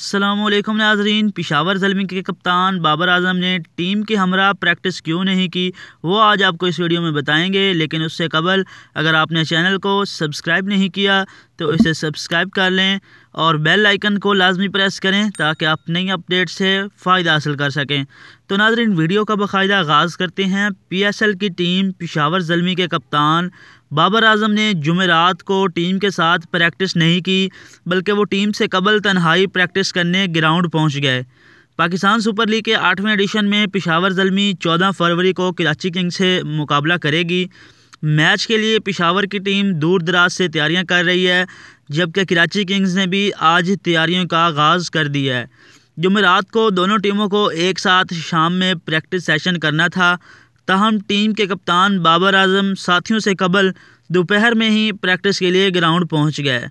असलम नाजरीन पिशावर जलमी के कप्तान बाबर आजम ने टीम के हमरा प्रैक्टिस क्यों नहीं की वो आज आपको इस वीडियो में बताएंगे लेकिन उससे कबल अगर आपने चैनल को सब्सक्राइब नहीं किया तो इसे सब्सक्राइब कर लें और बेल आइकन को लाजमी प्रेस करें ताकि आप नई अपडेट से फ़ायदा हासिल कर सकें तो नाजरीन वीडियो का बाकायदा आगाज़ करते हैं पी एस एल की टीम पिशावर जलमी के कप्तान बाबर आजम ने जुमेरात को टीम के साथ प्रैक्टिस नहीं की बल्कि वो टीम से कबल तन्हाई प्रैक्टिस करने ग्राउंड पहुँच गए पाकिस्तान सुपर लीग के आठवें एडिशन में पिशावर जलमी चौदह फरवरी को कराची किंग्स से मुकाबला करेगी मैच के लिए पिशावर की टीम दूर दराज से तैयारियां कर रही है जबकि कराची किंग्स ने भी आज तैयारियों का आगाज़ कर दिया है जुमेरात को दोनों टीमों को एक साथ शाम में प्रैक्टिस सेशन करना था तहम टीम के कप्तान बाबर आजम साथियों से कबल दोपहर में ही प्रैक्टिस के लिए ग्राउंड पहुंच गए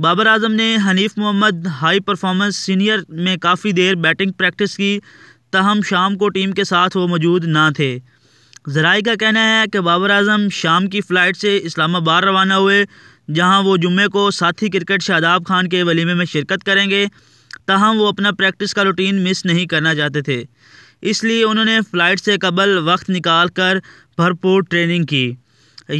बाबर आजम ने Hanif Mohammad high performance senior में काफ़ी देर बैटिंग प्रैक्टिस की तहम शाम को टीम के साथ वो मौजूद ना थे जराए का कहना है कि बाबर अजम शाम की फ़्लाइट से इस्लामाबाद रवाना हुए जहां वो जुम्मे को साथी क्रिकेट शादाब खान के वलीमे में शिरकत करेंगे तहम वो अपना प्रैक्टिस का रूटीन मिस नहीं करना चाहते थे इसलिए उन्होंने फ़्लाइट से कबल वक्त निकाल कर भरपूर ट्रेनिंग की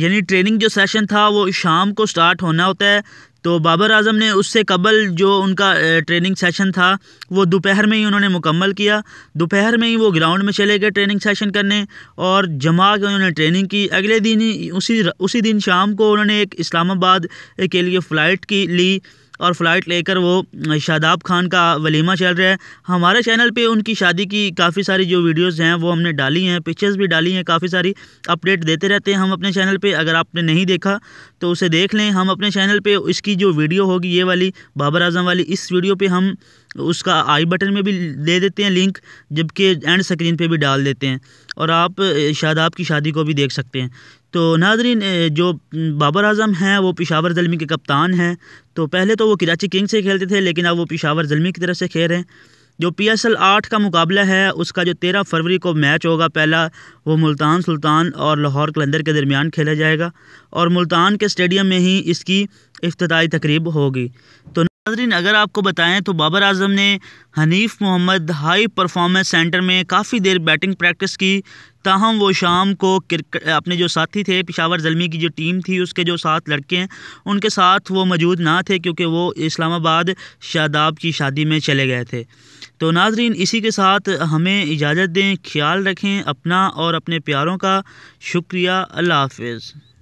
यानी ट्रेनिंग जो सेशन था वो शाम को स्टार्ट होना होता है तो बाबर आजम ने उससे कबल जो उनका ट्रेनिंग सेशन था वो दोपहर में ही उन्होंने मुकम्मल किया दोपहर में ही वो ग्राउंड में चले गए ट्रेनिंग सेशन करने और जमा के उन्होंने ट्रेनिंग की अगले दिन ही उसी उसी दिन शाम को उन्होंने एक इस्लामाबाद के लिए फ़्लाइट की ली और फ़्लाइट लेकर वो शादाब खान का वलीमा चल रहा है हमारे चैनल पे उनकी शादी की काफ़ी सारी जो वीडियोस हैं वो हमने डाली हैं पिक्चर्स भी डाली हैं काफ़ी सारी अपडेट देते रहते हैं हम अपने चैनल पे अगर आपने नहीं देखा तो उसे देख लें हम अपने चैनल पे इसकी जो वीडियो होगी ये वाली बाबर आजम वाली इस वीडियो पर हम उसका आई बटन में भी दे देते हैं लिंक जबकि एंड स्क्रीन पर भी डाल देते हैं और आप शादाब की शादी को भी देख सकते हैं तो नाजरीन जो बाबर अजम हैं वो पिशावर जलमी के कप्तान हैं तो पहले तो वो कराची किंग से खेलते थे लेकिन अब वो पिशावर जलमी की तरफ से खेल रहे हैं जो पी एस एल आठ का मुकाबला है उसका जो तेरह फरवरी को मैच होगा पहला वो मुल्तान सुल्तान और लाहौर कलंदर के दरमियान खेला जाएगा और मुल्तान के स्टेडियम में ही इसकी अफ्ताही तकरीब होगी तो नाजरीन अगर आपको बताएं तो बाबर आजम ने Hanif Mohammad high performance centre में काफ़ी देर बैटिंग प्रैक्टिस की ताहम वो शाम को अपने जो साथी थे पिशावर जलमी की जो टीम थी उसके जो सात लड़के हैं उनके साथ वो मौजूद ना थे क्योंकि वो इस्लामाबाद शादाब की शादी में चले गए थे तो नाजरीन इसी के साथ हमें इजाज़त दें ख्याल रखें अपना और अपने प्यारों का शुक्रिया अल्लाह हाफ